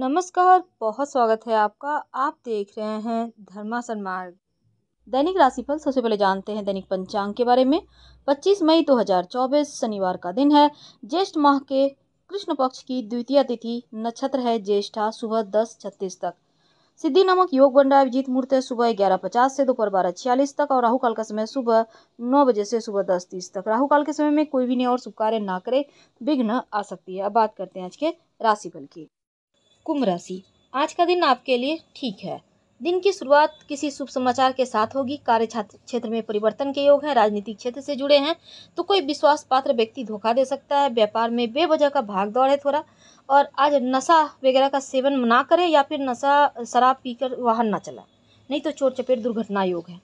नमस्कार बहुत स्वागत है आपका आप देख रहे हैं धर्मासन मार्ग दैनिक राशिफल सबसे पहले जानते हैं दैनिक पंचांग के बारे में 25 मई 2024 शनिवार का दिन है ज्येष्ठ माह के कृष्ण पक्ष की द्वितीय तिथि नक्षत्र है ज्येष्ठा सुबह दस छत्तीस तक सिद्धि नामक योग बन रहा अभिजीत मुहूर्त है सुबह ग्यारह पचास से दोपहर बारह छियालीस तक और राहु काल का समय सुबह नौ बजे से सुबह दस तीस तक राहु काल के समय में कोई भी नहीं और शुभ कार्य ना करे विघ्न आ सकती है अब बात करते हैं आज के राशिफल की कुंभ राशि आज का दिन आपके लिए ठीक है दिन की शुरुआत किसी शुभ समाचार के साथ होगी कार्य क्षेत्र में परिवर्तन के योग हैं राजनीतिक क्षेत्र से जुड़े हैं तो कोई विश्वास पात्र व्यक्ति धोखा दे सकता है व्यापार में बेवजह का भाग दौड़ है थोड़ा और आज नशा वगैरह का सेवन ना करें या फिर नशा शराब पीकर वाहन ना चलाएं नहीं तो चोट चपेट दुर्घटना योग है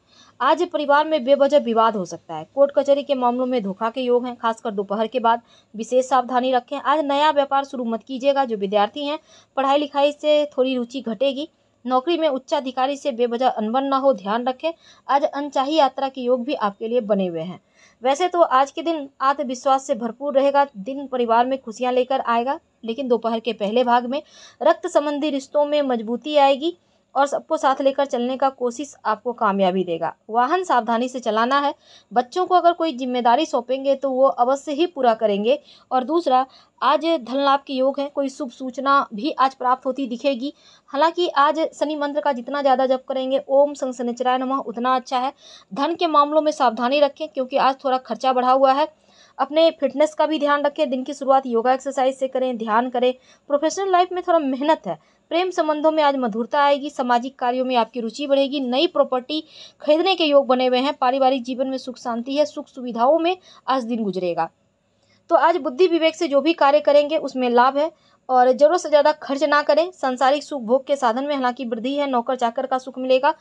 आज परिवार में बेवजह विवाद हो सकता है कोर्ट कचहरी के मामलों में धोखा के योग हैं खासकर दोपहर के बाद विशेष सावधानी रखें आज नया व्यापार शुरू मत कीजिएगा जो विद्यार्थी हैं पढ़ाई लिखाई से थोड़ी रुचि घटेगी नौकरी में उच्चाधिकारी से बेवजह अनबन ना हो ध्यान रखें आज अनचाही यात्रा के योग भी आपके लिए बने हुए हैं वैसे तो आज के दिन आत्मविश्वास से भरपूर रहेगा दिन परिवार में खुशियां लेकर आएगा लेकिन दोपहर के पहले भाग में रक्त संबंधी रिश्तों में मजबूती आएगी और सबको साथ लेकर चलने का कोशिश आपको कामयाबी देगा वाहन सावधानी से चलाना है बच्चों को अगर कोई जिम्मेदारी सौंपेंगे तो वो अवश्य ही पूरा करेंगे और दूसरा आज धन लाभ के योग हैं कोई शुभ सूचना भी आज प्राप्त होती दिखेगी हालांकि आज शनि मंत्र का जितना ज़्यादा जप करेंगे ओम संग शनिचराय नमः उतना अच्छा है धन के मामलों में सावधानी रखें क्योंकि आज थोड़ा खर्चा बढ़ा हुआ है अपने फिटनेस का भी ध्यान रखें दिन की शुरुआत योगा एक्सरसाइज से करें ध्यान करें प्रोफेशनल लाइफ में थोड़ा मेहनत है प्रेम संबंधों में आज मधुरता आएगी सामाजिक कार्यों में आपकी रुचि बढ़ेगी नई प्रॉपर्टी खरीदने के योग बने हुए हैं पारिवारिक जीवन में सुख शांति है सुख सुविधाओं में आज दिन गुजरेगा तो आज बुद्धि विवेक से जो भी कार्य करेंगे उसमें लाभ है और जरूरत से ज़्यादा खर्च ना करें सांसारिक सुख भोग के साधन में हालांकि वृद्धि है नौकर चाकर का सुख मिलेगा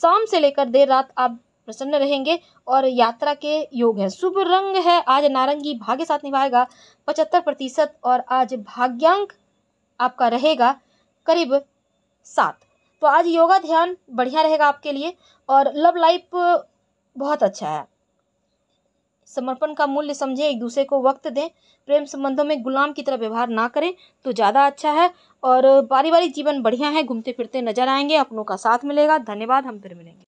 शाम से लेकर देर रात आप प्रसन्न रहेंगे और यात्रा के योग हैं शुभ रंग है आज नारंगी भाग्य साथ निभाएगा पचहत्तर प्रतिशत और आज भाग्यांक आपका रहेगा करीब सात तो आज योगा ध्यान बढ़िया रहेगा आपके लिए और लव लाइफ बहुत अच्छा है समर्पण का मूल्य समझें एक दूसरे को वक्त दें प्रेम संबंधों में गुलाम की तरह व्यवहार ना करें तो ज़्यादा अच्छा है और पारिवारिक जीवन बढ़िया है घूमते फिरते नजर आएंगे अपनों का साथ मिलेगा धन्यवाद हम फिर मिलेंगे